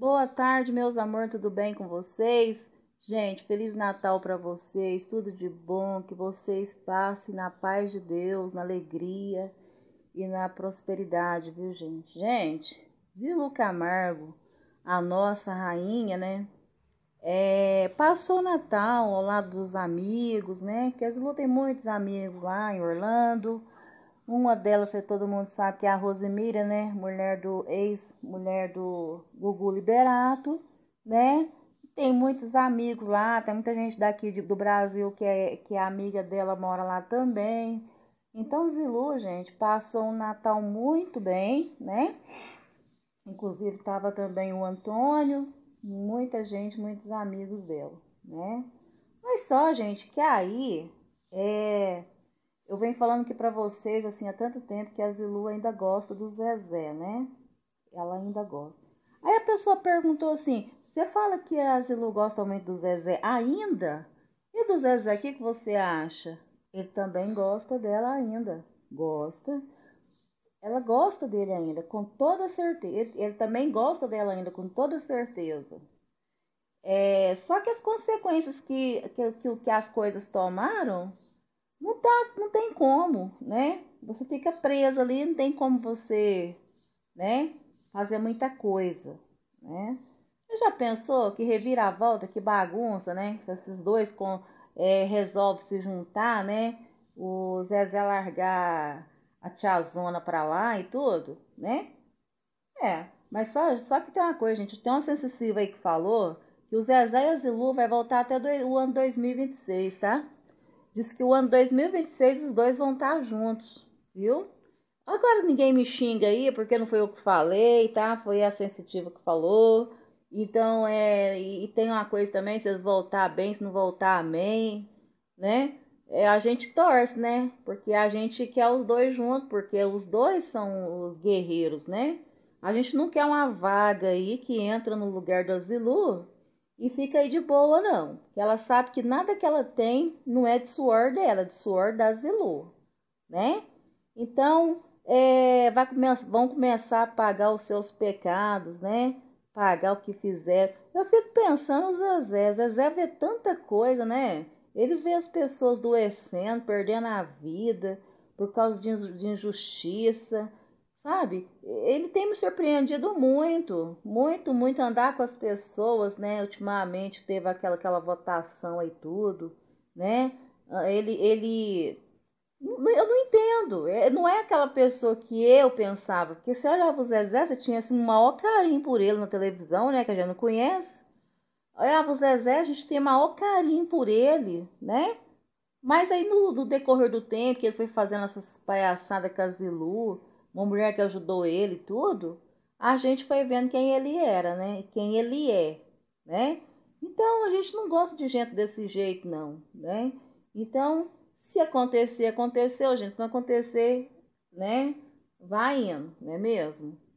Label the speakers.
Speaker 1: Boa tarde, meus amor, tudo bem com vocês? Gente, feliz Natal para vocês, tudo de bom, que vocês passem na paz de Deus, na alegria e na prosperidade, viu, gente? Gente, Zilu Camargo, a nossa rainha, né? É, passou o Natal ao lado dos amigos, né? Que a Zilu tem muitos amigos lá em Orlando. Uma delas, todo mundo sabe, que é a Rosemira, né? Mulher do ex-mulher do Gugu Liberato, né? Tem muitos amigos lá, tem muita gente daqui de, do Brasil que é, que é amiga dela, mora lá também. Então, Zilu, gente, passou um Natal muito bem, né? Inclusive, estava também o Antônio, muita gente, muitos amigos dela, né? Mas só, gente, que aí é eu venho falando aqui para vocês assim há tanto tempo que a Zilu ainda gosta do Zezé, né? Ela ainda gosta. Aí a pessoa perguntou assim: "Você fala que a Zilu gosta muito do Zezé ainda? E do Zezé, o que, que você acha?" Ele também gosta dela ainda. Gosta. Ela gosta dele ainda, com toda certeza. Ele, ele também gosta dela ainda, com toda certeza. É, só que as consequências que, que, que, que as coisas tomaram não, tá, não tem como, né? Você fica preso ali, não tem como você, né? Fazer muita coisa, né? Você já pensou que reviravolta, que bagunça, né? Se esses dois com, é, resolvem se juntar, né? O Zezé largar a tiazona pra lá e tudo, né? É, mas só, só que tem uma coisa, gente. Tem uma sensível aí que falou que o Zezé e o Zilu vai voltar até do, o ano 2026, tá? Diz que o ano 2026 os dois vão estar tá juntos, viu? Agora ninguém me xinga aí, porque não foi eu que falei, tá? Foi a sensitiva que falou. Então, é. E, tem uma coisa também: se eles voltar bem, se não voltar, amém, né? É, a gente torce, né? Porque a gente quer os dois juntos, porque os dois são os guerreiros, né? A gente não quer uma vaga aí que entra no lugar do Azilu e fica aí de boa, não. Ela sabe que nada que ela tem não é de suor dela, é de suor da Zelô, né? Então, é, vai, vão começar a pagar os seus pecados, né? Pagar o que fizeram. Eu fico pensando, Zezé, Zezé vê tanta coisa, né? Ele vê as pessoas doecendo, perdendo a vida por causa de, de injustiça, Sabe? Ele tem me surpreendido muito, muito, muito andar com as pessoas, né? Ultimamente teve aquela, aquela votação e tudo, né? Ah, ele, ele. Eu não entendo. É, não é aquela pessoa que eu pensava. Porque se olhava o Zezé, você tinha assim, um maior carinho por ele na televisão, né? Que a gente não conhece. Olhava o Zezé, a gente tem maior carinho por ele, né? Mas aí no, no decorrer do tempo que ele foi fazendo essas palhaçadas casilu uma mulher que ajudou ele tudo, a gente foi vendo quem ele era, né? Quem ele é, né? Então a gente não gosta de gente desse jeito, não, né? Então, se acontecer, aconteceu, gente. Se não acontecer, né? Vai indo, não é mesmo?